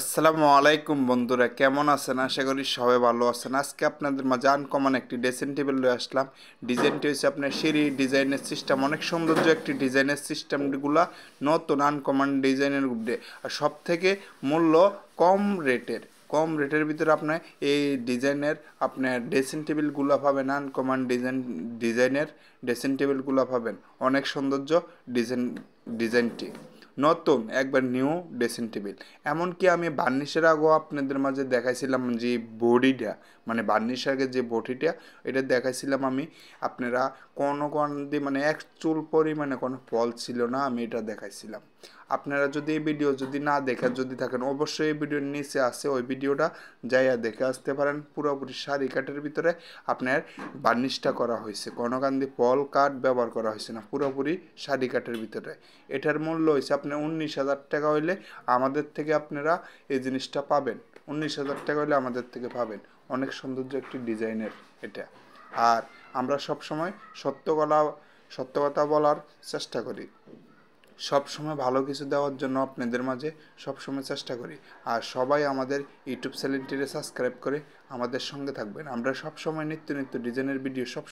আসসালামু আলাইকুম বন্ধুরা কেমন আছেন আশা করি সবাই ভালো আছেন আজকে আপনাদের মাঝে আনকমন একটি ড্রেসিং টেবিল নিয়ে আসলাম ডিজাইনটি হচ্ছে আপনার সিঁড়ি ডিজাইনের সিস্টেম অনেক সৌন্দর্য একটি ডিজাইনের সিস্টেমগুলো নতুন আনকমন ডিজাইনের গ্রুপে আর সব থেকে মূল্য কম রেটের কম রেটের ভিতরে আপনার এই ডিজাইনের আপনার ড্রেসিং টেবিলগুলো পাবেন আনকমন ডিজাইন ডিজাইনের ড্রেসিং টেবিলগুলো পাবেন অনেক সৌন্দর্য ডিজাইন ডিজাইনটি নতুন একবার নিউ ড্রেসিং টেবিল এমনকি আমি বার্নিশের আগেও আপনাদের মাঝে দেখাইছিলাম যে বডিটা মানে বার্নিশের আগে যে বডিটা এটা দেখাইছিলাম আমি আপনারা কোনো কোন দিয়ে মানে এক চুল পরিমাণে কোনো ফল ছিল না আমি এটা দেখাইছিলাম আপনারা যদি এই ভিডিও যদি না দেখা যদি থাকেন অবশ্যই এই ভিডিওর নিচে আসে ওই ভিডিওটা যাইয়া দেখে আসতে পারেন পুরোপুরি শাড়ি কাঠের ভিতরে আপনার বার্নিশটা করা হয়েছে কোনো কান্দি ফল কাঠ ব্যবহার করা হয়েছে না পুরোপুরি শাড়ি কাঠের ভিতরে এটার মূল্য হয়েছে আপনি উনিশ হাজার টাকা হইলে আমাদের থেকে আপনারা এই জিনিসটা পাবেন উনিশ হাজার টাকা হইলে আমাদের থেকে পাবেন অনেক সৌন্দর্য একটি ডিজাইনের এটা আর আমরা সব সময় সত্য কলা সত্য কথা বলার চেষ্টা করি সব সময় ভালো কিছু দেওয়ার জন্য আপনাদের মাঝে সব সময় চেষ্টা করি আর সবাই আমাদের ইউটিউব চ্যানেলটিরে সাবস্ক্রাইব করে আমাদের সঙ্গে থাকবেন আমরা সব সময় নিত্য নিত্য ডিজাইনের ভিডিও সব